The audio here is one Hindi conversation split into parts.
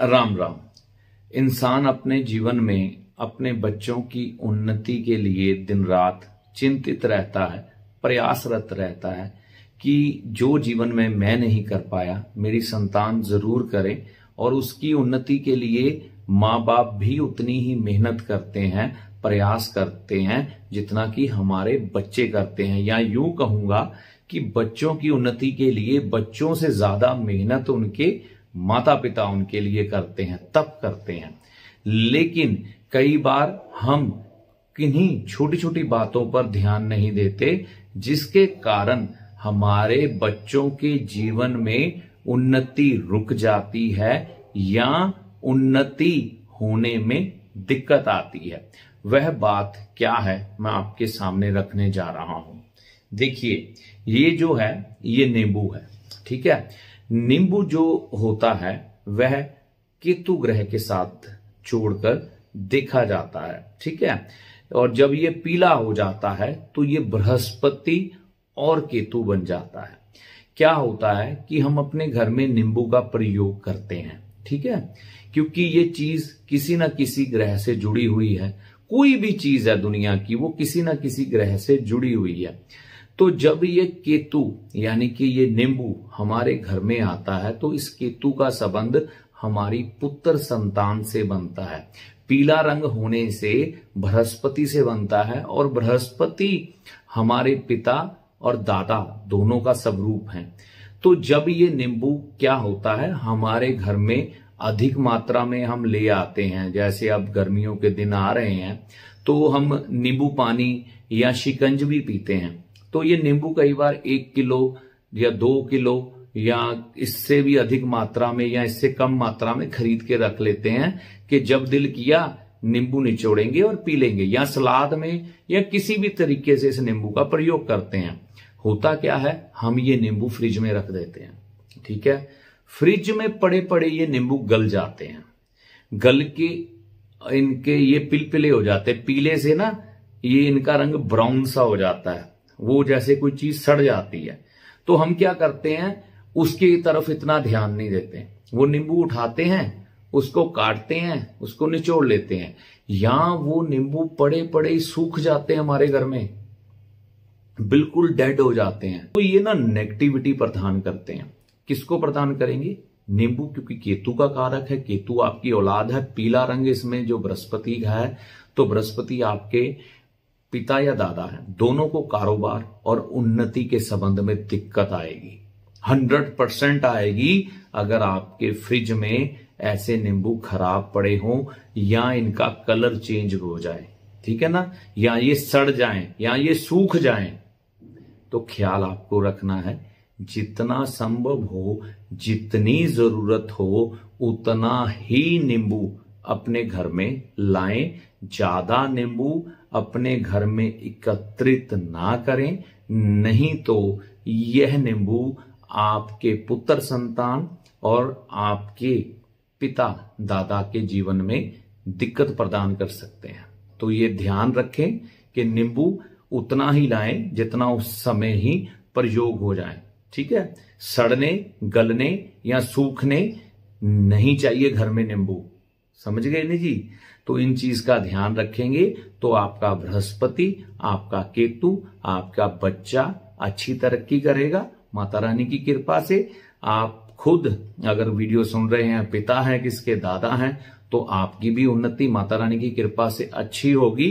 राम राम इंसान अपने जीवन में अपने बच्चों की उन्नति के लिए दिन रात चिंतित रहता है प्रयासरत रहता है कि जो जीवन में मैं नहीं कर पाया मेरी संतान जरूर करे और उसकी उन्नति के लिए माँ बाप भी उतनी ही मेहनत करते हैं प्रयास करते हैं जितना कि हमारे बच्चे करते हैं या यूं कहूंगा कि बच्चों की उन्नति के लिए बच्चों से ज्यादा मेहनत उनके माता पिता उनके लिए करते हैं तब करते हैं लेकिन कई बार हम किन्हीं छोटी छोटी बातों पर ध्यान नहीं देते जिसके कारण हमारे बच्चों के जीवन में उन्नति रुक जाती है या उन्नति होने में दिक्कत आती है वह बात क्या है मैं आपके सामने रखने जा रहा हूं देखिए ये जो है ये नींबू है ठीक है नींबू जो होता है वह केतु ग्रह के साथ जोड़कर देखा जाता है ठीक है और जब ये पीला हो जाता है तो ये बृहस्पति और केतु बन जाता है क्या होता है कि हम अपने घर में नींबू का प्रयोग करते हैं ठीक है क्योंकि ये चीज किसी ना किसी ग्रह से जुड़ी हुई है कोई भी चीज है दुनिया की वो किसी ना किसी ग्रह से जुड़ी हुई है तो जब ये केतु यानी कि ये नींबू हमारे घर में आता है तो इस केतु का संबंध हमारी पुत्र संतान से बनता है पीला रंग होने से बृहस्पति से बनता है और बृहस्पति हमारे पिता और दादा दोनों का स्वरूप है तो जब ये नींबू क्या होता है हमारे घर में अधिक मात्रा में हम ले आते हैं जैसे अब गर्मियों के दिन आ रहे हैं तो हम नींबू पानी या शिकंज भी पीते हैं तो ये नींबू कई बार एक किलो या दो किलो या इससे भी अधिक मात्रा में या इससे कम मात्रा में खरीद के रख लेते हैं कि जब दिल किया नींबू निचोड़ेंगे और पी लेंगे या सलाद में या किसी भी तरीके से इस नींबू का प्रयोग करते हैं होता क्या है हम ये नींबू फ्रिज में रख देते हैं ठीक है फ्रिज में पड़े पड़े ये नींबू गल जाते हैं गल के इनके ये पिलपिले हो जाते हैं पीले से ना ये इनका रंग ब्राउन सा हो जाता है वो जैसे कोई चीज सड़ जाती है तो हम क्या करते हैं उसकी तरफ इतना ध्यान नहीं देते वो नींबू उठाते हैं उसको काटते हैं उसको निचोड़ लेते हैं या वो नींबू पड़े पड़े ही सूख जाते हैं हमारे घर में बिल्कुल डेड हो जाते हैं तो ये ना नेगेटिविटी प्रदान करते हैं किसको प्रदान करेंगे नींबू क्योंकि केतु का कारक है केतु आपकी औलाद है पीला रंग इसमें जो बृहस्पति का है तो बृहस्पति आपके पिता या दादा है दोनों को कारोबार और उन्नति के संबंध में दिक्कत आएगी हंड्रेड परसेंट आएगी अगर आपके फ्रिज में ऐसे नींबू खराब पड़े हों या इनका कलर चेंज हो जाए ठीक है ना या ये सड़ जाएं या ये सूख जाएं तो ख्याल आपको रखना है जितना संभव हो जितनी जरूरत हो उतना ही नींबू अपने घर में लाएं ज्यादा नींबू अपने घर में एकत्रित ना करें नहीं तो यह नींबू आपके पुत्र संतान और आपके पिता दादा के जीवन में दिक्कत प्रदान कर सकते हैं तो ये ध्यान रखें कि नींबू उतना ही लाएं जितना उस समय ही प्रयोग हो जाए ठीक है सड़ने गलने या सूखने नहीं चाहिए घर में नींबू समझ गए ना जी तो इन चीज का ध्यान रखेंगे तो आपका बृहस्पति आपका केतु आपका बच्चा अच्छी तरक्की करेगा माता रानी की कृपा से आप खुद अगर वीडियो सुन रहे हैं पिता हैं किसके दादा हैं तो आपकी भी उन्नति माता रानी की कृपा से अच्छी होगी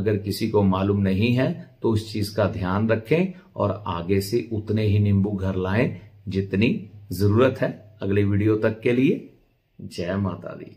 अगर किसी को मालूम नहीं है तो उस चीज का ध्यान रखें और आगे से उतने ही नींबू घर लाएं जितनी जरूरत है अगले वीडियो तक के लिए जय माता दी